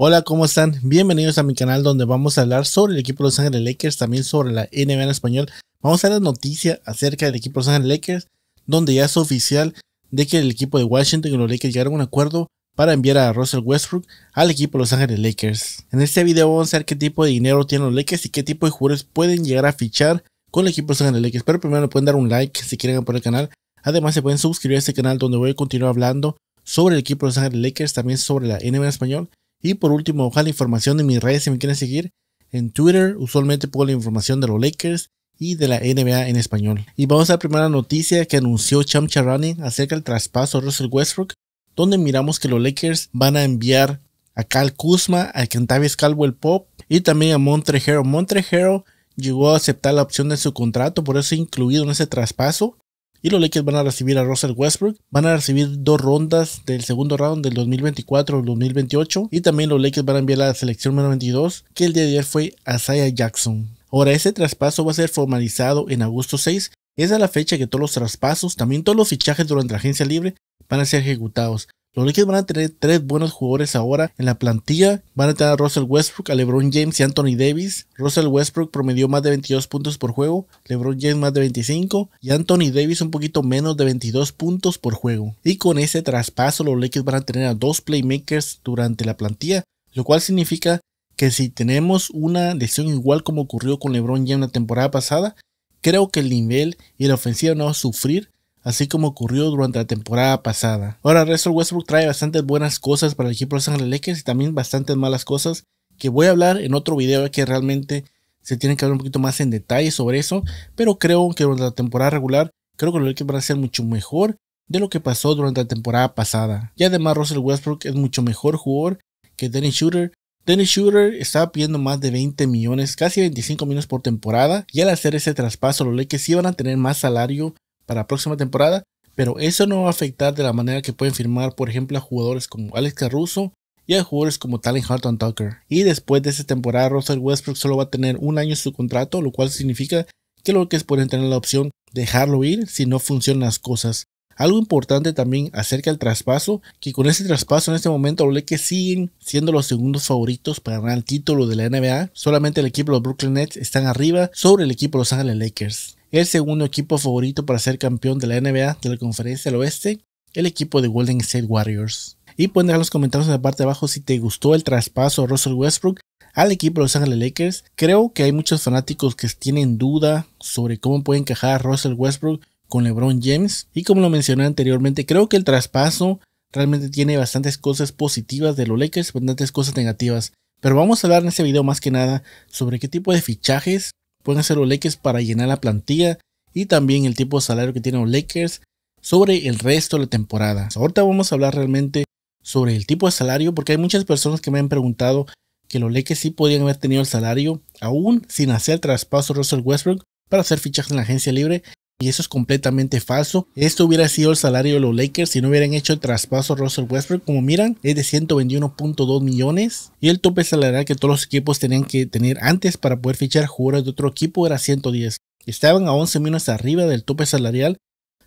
Hola, ¿cómo están? Bienvenidos a mi canal donde vamos a hablar sobre el equipo de Los Ángeles Lakers, también sobre la NBA en español. Vamos a dar noticia acerca del equipo Los Ángeles Lakers, donde ya es oficial de que el equipo de Washington y los Lakers llegaron a un acuerdo para enviar a Russell Westbrook al equipo de Los Ángeles Lakers. En este video vamos a ver qué tipo de dinero tienen los Lakers y qué tipo de jugadores pueden llegar a fichar con el equipo Los Ángeles Lakers. Pero primero le pueden dar un like si quieren apoyar el canal. Además se pueden suscribir a este canal donde voy a continuar hablando sobre el equipo de Los Ángeles Lakers, también sobre la NBA en español y por último, ojalá información de mis redes si me quieren seguir. En Twitter usualmente pongo la información de los Lakers y de la NBA en español. Y vamos a la primera noticia que anunció Cham Charani acerca del traspaso de Russell Westbrook, donde miramos que los Lakers van a enviar a Cal Kuzma, a Kentavious Caldwell Pop y también a Montrejero. Montrejero llegó a aceptar la opción de su contrato, por eso incluido en ese traspaso. Y los Lakers van a recibir a Russell Westbrook. Van a recibir dos rondas del segundo round del 2024 2028. Y también los Lakers van a enviar a la selección número 22 que el día de ayer fue a Jackson. Ahora, ese traspaso va a ser formalizado en agosto 6. Esa es la fecha que todos los traspasos, también todos los fichajes durante la agencia libre, van a ser ejecutados. Los Lakers van a tener tres buenos jugadores ahora en la plantilla. Van a tener a Russell Westbrook, a LeBron James y Anthony Davis. Russell Westbrook promedió más de 22 puntos por juego, LeBron James más de 25 y Anthony Davis un poquito menos de 22 puntos por juego. Y con ese traspaso los Lakers van a tener a dos playmakers durante la plantilla, lo cual significa que si tenemos una lesión igual como ocurrió con LeBron James la temporada pasada, creo que el nivel y la ofensiva no va a sufrir así como ocurrió durante la temporada pasada. Ahora, Russell Westbrook trae bastantes buenas cosas para el equipo de Los Ángeles Lakers y también bastantes malas cosas que voy a hablar en otro video que realmente se tiene que hablar un poquito más en detalle sobre eso, pero creo que durante la temporada regular, creo que los Lakers van a ser mucho mejor de lo que pasó durante la temporada pasada. Y además Russell Westbrook es mucho mejor jugador que Dennis Shooter. Dennis Shooter estaba pidiendo más de 20 millones, casi 25 millones por temporada, y al hacer ese traspaso los Lakers iban a tener más salario para la próxima temporada, pero eso no va a afectar de la manera que pueden firmar, por ejemplo, a jugadores como Alex Caruso y a jugadores como Talon Harton Tucker. Y después de esta temporada, Russell Westbrook solo va a tener un año en su contrato, lo cual significa que los que pueden tener la opción de dejarlo ir si no funcionan las cosas. Algo importante también acerca del traspaso, que con ese traspaso en este momento los Lakers siguen siendo los segundos favoritos para ganar el título de la NBA. Solamente el equipo de los Brooklyn Nets están arriba sobre el equipo de Los Ángeles Lakers. El segundo equipo favorito para ser campeón de la NBA de la Conferencia del Oeste, el equipo de Golden State Warriors. Y pueden dejar los comentarios en la parte de abajo si te gustó el traspaso de Russell Westbrook al equipo de Los Ángeles Lakers. Creo que hay muchos fanáticos que tienen duda sobre cómo puede encajar Russell Westbrook con LeBron James. Y como lo mencioné anteriormente, creo que el traspaso realmente tiene bastantes cosas positivas de los Lakers, bastantes cosas negativas. Pero vamos a hablar en este video más que nada sobre qué tipo de fichajes pueden hacer los Lakers para llenar la plantilla y también el tipo de salario que tienen los sobre el resto de la temporada. Ahorita vamos a hablar realmente sobre el tipo de salario porque hay muchas personas que me han preguntado que los Lakers sí podían haber tenido el salario aún sin hacer el traspaso Russell Westbrook para hacer fichajes en la agencia libre y eso es completamente falso. Esto hubiera sido el salario de los Lakers si no hubieran hecho el traspaso Russell Westbrook. Como miran, es de 121.2 millones. Y el tope salarial que todos los equipos tenían que tener antes para poder fichar jugadores de otro equipo era 110. Estaban a 11 millones arriba del tope salarial.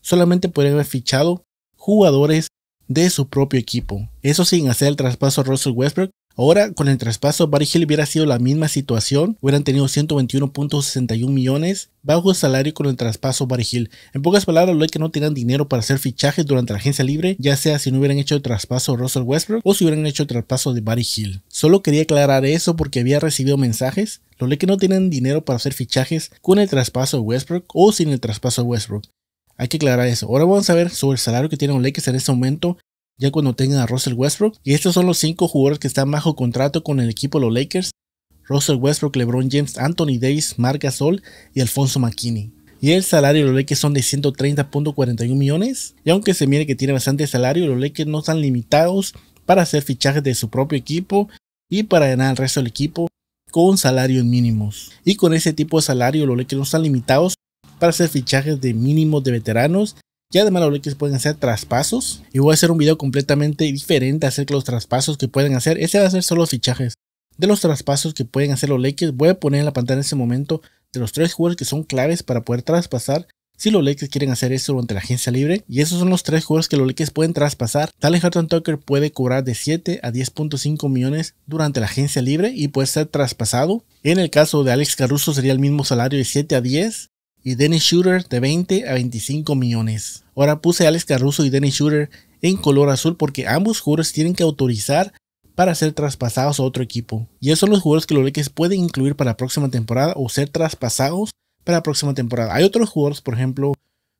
Solamente podrían haber fichado jugadores de su propio equipo. Eso sin hacer el traspaso Russell Westbrook, Ahora, con el traspaso, Barry Hill hubiera sido la misma situación, hubieran tenido 121.61 millones, bajo el salario con el traspaso Barry Hill. En pocas palabras, lo que no tenían dinero para hacer fichajes durante la agencia libre, ya sea si no hubieran hecho el traspaso de Russell Westbrook o si hubieran hecho el traspaso de Barry Hill. Solo quería aclarar eso porque había recibido mensajes, los que no tienen dinero para hacer fichajes con el traspaso de Westbrook o sin el traspaso de Westbrook. Hay que aclarar eso. Ahora vamos a ver sobre el salario que tienen los Lakers en este momento ya cuando tengan a Russell Westbrook. Y estos son los cinco jugadores que están bajo contrato con el equipo de los Lakers. Russell Westbrook, LeBron James, Anthony Davis, Marc Gasol y Alfonso McKinney. Y el salario de los Lakers son de 130.41 millones. Y aunque se mire que tiene bastante salario, los Lakers no están limitados para hacer fichajes de su propio equipo y para ganar al resto del equipo con salarios mínimos. Y con ese tipo de salario, los Lakers no están limitados para hacer fichajes de mínimos de veteranos y además los que pueden hacer traspasos y voy a hacer un video completamente diferente acerca de los traspasos que pueden hacer. Ese va a ser solo fichajes. De los traspasos que pueden hacer los Lakers, voy a poner en la pantalla en este momento de los tres jugadores que son claves para poder traspasar si los Lakers quieren hacer eso durante la agencia libre. Y esos son los tres jugadores que los Lakers pueden traspasar. Talen Harton Tucker puede cobrar de 7 a 10.5 millones durante la agencia libre y puede ser traspasado. En el caso de Alex Caruso sería el mismo salario de 7 a 10 y Dennis Shooter de 20 a 25 millones. Ahora puse a Alex Caruso y Dennis Shooter en color azul porque ambos jugadores tienen que autorizar para ser traspasados a otro equipo. Y esos son los jugadores que los Lakers pueden incluir para la próxima temporada o ser traspasados para la próxima temporada. Hay otros jugadores, por ejemplo,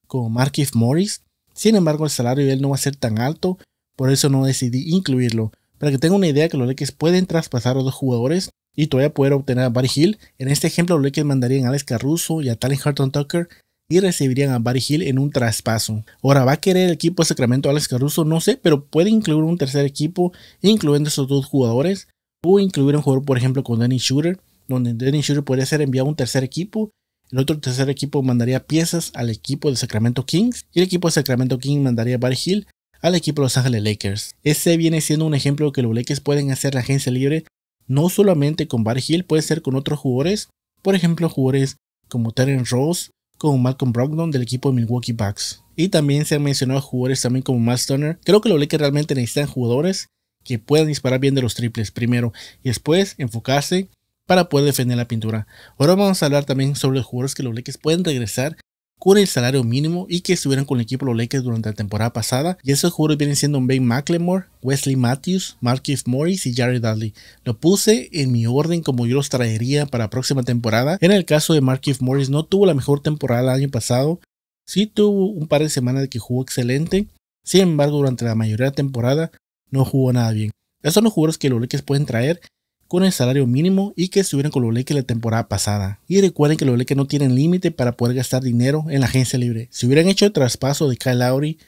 como Marquis Morris. Sin embargo, el salario de él no va a ser tan alto, por eso no decidí incluirlo. Para que tenga una idea que los Lakers pueden traspasar a dos jugadores y todavía poder obtener a Barry Hill. En este ejemplo, los Lakers mandarían a Alex Caruso y a Talen Horton Tucker y recibirían a Barry Hill en un traspaso. Ahora, ¿va a querer el equipo de Sacramento Alex Caruso? No sé, pero puede incluir un tercer equipo, incluyendo esos dos jugadores, o incluir un jugador, por ejemplo, con Danny Shooter, donde Danny Shooter podría ser enviado a un tercer equipo. El otro tercer equipo mandaría piezas al equipo de Sacramento Kings y el equipo de Sacramento Kings mandaría a Barry Hill al equipo de Los Ángeles Lakers. Ese viene siendo un ejemplo que los Lakers pueden hacer la agencia libre no solamente con Bar Hill, puede ser con otros jugadores, por ejemplo, jugadores como Terence Rose, como Malcolm Brogdon del equipo de Milwaukee Bucks. Y también se han mencionado jugadores también como Matt Turner. Creo que lo que realmente necesitan jugadores que puedan disparar bien de los triples primero y después enfocarse para poder defender la pintura. Ahora vamos a hablar también sobre los jugadores que los Lakers pueden regresar con el salario mínimo y que estuvieran con el equipo de los Lakers durante la temporada pasada. Y esos jugadores vienen siendo Ben McLemore, Wesley Matthews, keith Morris y Jared Dudley. Lo puse en mi orden como yo los traería para la próxima temporada. En el caso de keith Morris no tuvo la mejor temporada el año pasado. Sí tuvo un par de semanas de que jugó excelente. Sin embargo, durante la mayoría de la temporada no jugó nada bien. Esos son los jugadores que los Lakers pueden traer con el salario mínimo y que estuvieron con los Lakers la temporada pasada. Y recuerden que los Lakers no tienen límite para poder gastar dinero en la agencia libre. Si hubieran hecho el traspaso de Kyle Lowry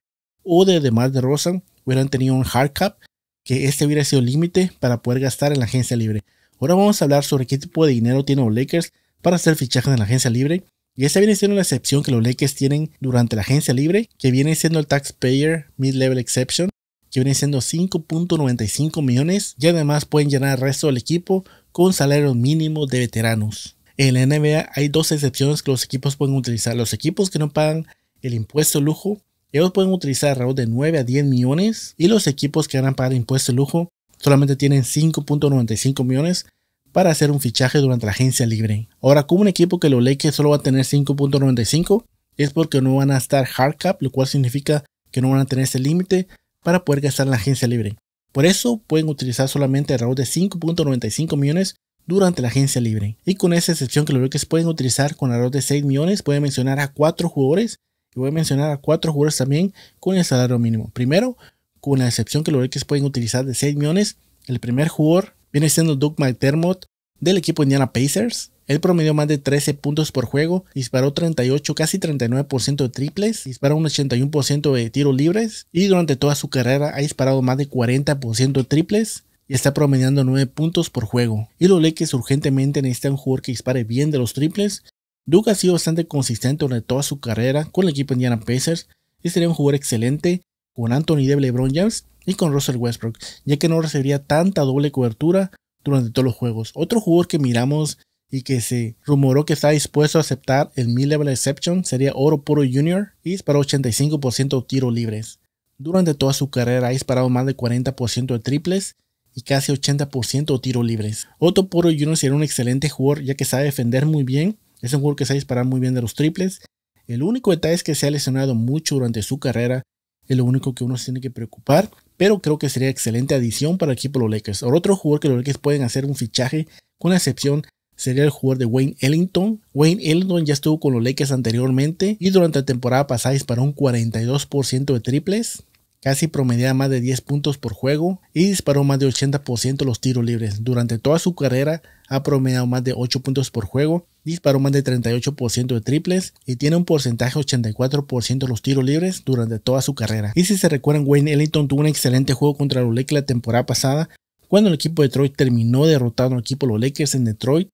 o de DeMar DeRozan, hubieran tenido un hard cap que este hubiera sido el límite para poder gastar en la agencia libre. Ahora vamos a hablar sobre qué tipo de dinero tienen los Lakers para hacer fichajes en la agencia libre. Y esta viene siendo la excepción que los Lakers tienen durante la agencia libre, que viene siendo el Taxpayer Mid-Level Exception, que vienen siendo 5.95 millones, y además pueden llenar el resto del equipo con salarios mínimos de veteranos. En la NBA hay dos excepciones que los equipos pueden utilizar. Los equipos que no pagan el impuesto de lujo, ellos pueden utilizar alrededor de 9 a 10 millones, y los equipos que a pagar impuesto de lujo solamente tienen 5.95 millones para hacer un fichaje durante la agencia libre. Ahora, como un equipo que lo lee que solo va a tener 5.95, es porque no van a estar hard cap, lo cual significa que no van a tener ese límite, para poder gastar en la agencia libre. Por eso pueden utilizar solamente error de 5.95 millones durante la agencia libre. Y con esa excepción que los que pueden utilizar con error de 6 millones, pueden mencionar a 4 jugadores. Y voy a mencionar a 4 jugadores también con el salario mínimo. Primero, con la excepción que los que pueden utilizar de 6 millones, el primer jugador viene siendo Doug McDermott del equipo Indiana Pacers. Él promedió más de 13 puntos por juego, disparó 38, casi 39% de triples, disparó un 81% de tiros libres y durante toda su carrera ha disparado más de 40% de triples y está promediando 9 puntos por juego. Y lo que es urgentemente necesita un jugador que dispare bien de los triples. Duke ha sido bastante consistente durante toda su carrera con el equipo Indiana Pacers y sería un jugador excelente con Anthony de LeBron James y con Russell Westbrook, ya que no recibiría tanta doble cobertura durante todos los juegos. Otro jugador que miramos y que se rumoró que está dispuesto a aceptar el mil level exception, sería oro puro junior y disparó 85% de tiro libres. Durante toda su carrera ha disparado más de 40% de triples y casi 80% de tiro libres. Otto Puro Jr. sería un excelente jugador ya que sabe defender muy bien, es un jugador que sabe disparar muy bien de los triples. El único detalle es que se ha lesionado mucho durante su carrera, es lo único que uno se tiene que preocupar, pero creo que sería excelente adición para el equipo de los Lakers. O otro jugador que los Lakers pueden hacer un fichaje, con la excepción sería el jugador de Wayne Ellington. Wayne Ellington ya estuvo con los Lakers anteriormente y durante la temporada pasada disparó un 42% de triples, casi promedia más de 10 puntos por juego y disparó más de 80% los tiros libres. Durante toda su carrera ha promediado más de 8 puntos por juego, disparó más de 38% de triples y tiene un porcentaje 84% de los tiros libres durante toda su carrera. Y si se recuerdan, Wayne Ellington tuvo un excelente juego contra los Lakers la temporada pasada. Cuando el equipo de Detroit terminó derrotando al equipo de los Lakers en Detroit,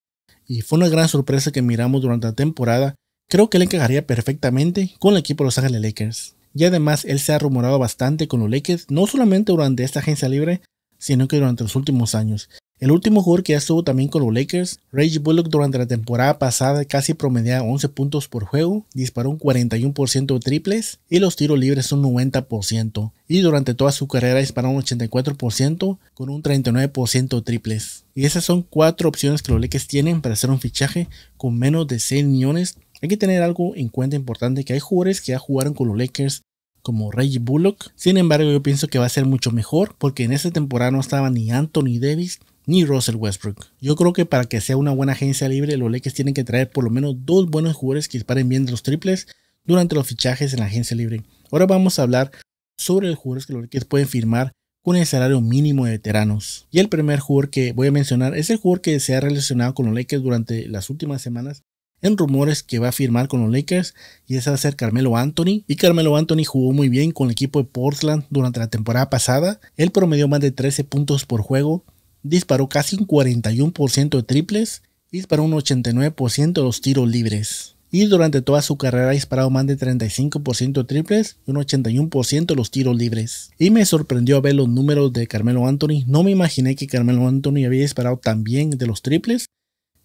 y fue una gran sorpresa que miramos durante la temporada, creo que le encajaría perfectamente con el equipo de Los Ángeles Lakers. Y además él se ha rumorado bastante con los Lakers, no solamente durante esta agencia libre, sino que durante los últimos años. El último jugador que ya estuvo también con los Lakers, Reggie Bullock durante la temporada pasada casi promediaba 11 puntos por juego, disparó un 41% de triples y los tiros libres un 90%, y durante toda su carrera disparó un 84% con un 39% de triples. Y esas son cuatro opciones que los Lakers tienen para hacer un fichaje con menos de 6 millones. Hay que tener algo en cuenta importante, que hay jugadores que ya jugaron con los Lakers como Reggie Bullock. Sin embargo, yo pienso que va a ser mucho mejor porque en esta temporada no estaba ni Anthony Davis ni Russell Westbrook. Yo creo que para que sea una buena agencia libre, los Lakers tienen que traer por lo menos dos buenos jugadores que disparen bien los triples durante los fichajes en la agencia libre. Ahora vamos a hablar sobre los jugadores que los Lakers pueden firmar con el salario mínimo de veteranos. Y el primer jugador que voy a mencionar es el jugador que se ha relacionado con los Lakers durante las últimas semanas en rumores que va a firmar con los Lakers y ese va a ser Carmelo Anthony. Y Carmelo Anthony jugó muy bien con el equipo de Portland durante la temporada pasada. Él promedió más de 13 puntos por juego, disparó casi un 41% de triples y disparó un 89% de los tiros libres y durante toda su carrera ha disparado más de 35% triples y un 81% los tiros libres. Y me sorprendió ver los números de Carmelo Anthony, no me imaginé que Carmelo Anthony había disparado tan bien de los triples.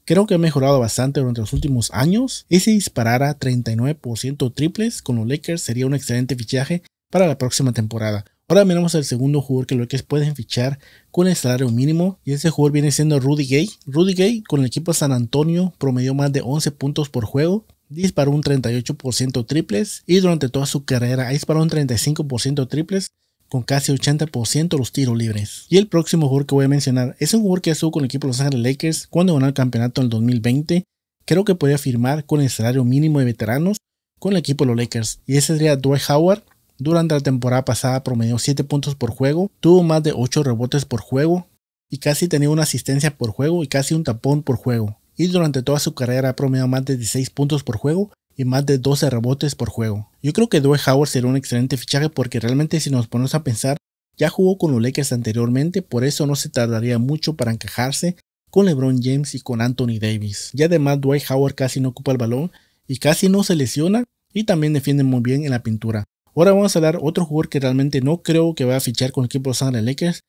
Creo que ha mejorado bastante durante los últimos años y si disparara 39% triples con los Lakers sería un excelente fichaje para la próxima temporada. Ahora miramos al segundo jugador que los Lakers pueden fichar con el salario mínimo y ese jugador viene siendo Rudy Gay. Rudy Gay con el equipo San Antonio promedió más de 11 puntos por juego disparó un 38% triples y durante toda su carrera disparó un 35% triples con casi 80% los tiros libres. Y el próximo jugador que voy a mencionar es un jugador que estuvo con el equipo Los Ángeles Lakers cuando ganó el campeonato en el 2020. Creo que podría firmar con el salario mínimo de veteranos con el equipo de los Lakers. Y ese sería Dwight Howard. Durante la temporada pasada promedió 7 puntos por juego, tuvo más de 8 rebotes por juego y casi tenía una asistencia por juego y casi un tapón por juego y durante toda su carrera ha promediado más de 16 puntos por juego y más de 12 rebotes por juego. Yo creo que Dwight Howard será un excelente fichaje porque realmente si nos ponemos a pensar, ya jugó con los Lakers anteriormente, por eso no se tardaría mucho para encajarse con LeBron James y con Anthony Davis. Y además Dwight Howard casi no ocupa el balón y casi no se lesiona y también defiende muy bien en la pintura. Ahora vamos a hablar otro jugador que realmente no creo que vaya a fichar con el equipo de Los Lakers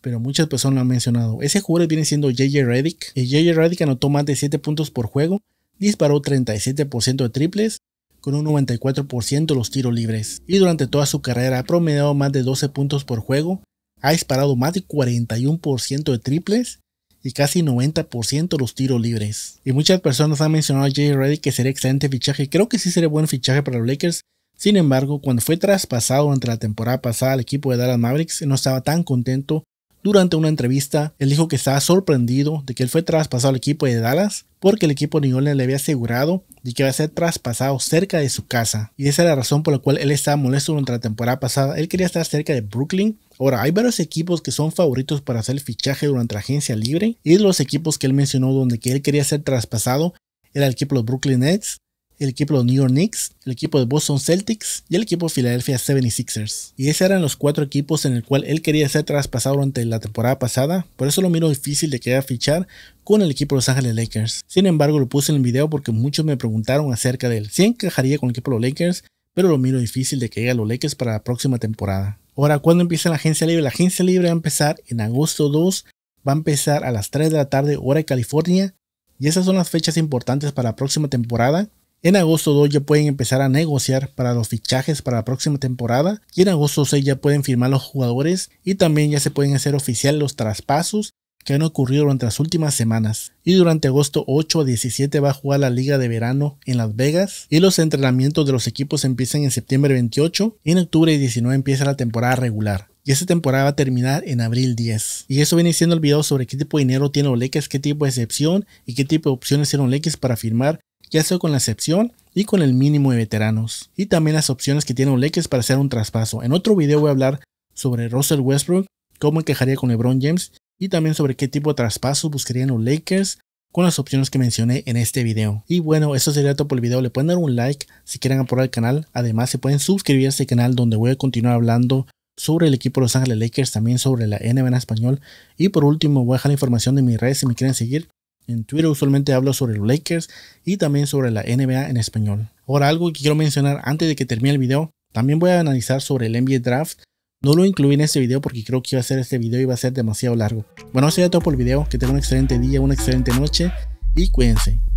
pero muchas personas lo han mencionado. Ese jugador viene siendo JJ Redick. JJ eh, Redick anotó más de 7 puntos por juego, disparó 37% de triples, con un 94% los tiros libres. Y durante toda su carrera ha promediado más de 12 puntos por juego, ha disparado más de 41% de triples y casi 90% los tiros libres. Y muchas personas han mencionado a JJ Reddick que sería excelente fichaje. Creo que sí sería buen fichaje para los Lakers. Sin embargo, cuando fue traspasado durante la temporada pasada al equipo de Dallas Mavericks, no estaba tan contento durante una entrevista, él dijo que estaba sorprendido de que él fue traspasado al equipo de Dallas porque el equipo de New Orleans le había asegurado de que iba a ser traspasado cerca de su casa. Y esa era la razón por la cual él estaba molesto durante la temporada pasada. Él quería estar cerca de Brooklyn. Ahora, hay varios equipos que son favoritos para hacer el fichaje durante la agencia libre. Y los equipos que él mencionó donde que él quería ser traspasado era el equipo de los Brooklyn Nets, el equipo de los New York Knicks, el equipo de Boston Celtics y el equipo de Philadelphia 76ers. Y esos eran los cuatro equipos en el cual él quería ser traspasado durante la temporada pasada, por eso lo miro difícil de querer fichar con el equipo de Los Ángeles Lakers. Sin embargo, lo puse en el video porque muchos me preguntaron acerca de él. Si encajaría con el equipo de los Lakers, pero lo miro difícil de que llegue a los Lakers para la próxima temporada. Ahora, ¿cuándo empieza la agencia libre? La agencia libre va a empezar en agosto 2, va a empezar a las 3 de la tarde hora de California. Y esas son las fechas importantes para la próxima temporada. En agosto 2 ya pueden empezar a negociar para los fichajes para la próxima temporada y en agosto 6 ya pueden firmar los jugadores y también ya se pueden hacer oficial los traspasos que han ocurrido durante las últimas semanas. Y durante agosto 8 a 17 va a jugar la Liga de Verano en Las Vegas. Y los entrenamientos de los equipos empiezan en septiembre 28. Y en octubre 19 empieza la temporada regular. Y esa temporada va a terminar en abril 10. Y eso viene siendo el video sobre qué tipo de dinero tiene los qué tipo de excepción y qué tipo de opciones tienen los para firmar ya sea con la excepción y con el mínimo de veteranos, y también las opciones que tiene un Lakers para hacer un traspaso. En otro video voy a hablar sobre Russell Westbrook, cómo encajaría con LeBron James y también sobre qué tipo de traspasos buscarían los Lakers con las opciones que mencioné en este video. Y bueno, eso sería todo por el video. Le pueden dar un like si quieren apoyar el canal. Además, se pueden suscribir a este canal donde voy a continuar hablando sobre el equipo de Los Ángeles Lakers, también sobre la NBA en español. Y por último, voy a dejar la información de mis redes si me quieren seguir en Twitter usualmente hablo sobre los Lakers y también sobre la NBA en español. Ahora algo que quiero mencionar antes de que termine el video, también voy a analizar sobre el NBA Draft. No lo incluí en este video porque creo que iba a ser este video y iba a ser demasiado largo. Bueno, eso ya todo por el video, que tengan un excelente día, una excelente noche y cuídense.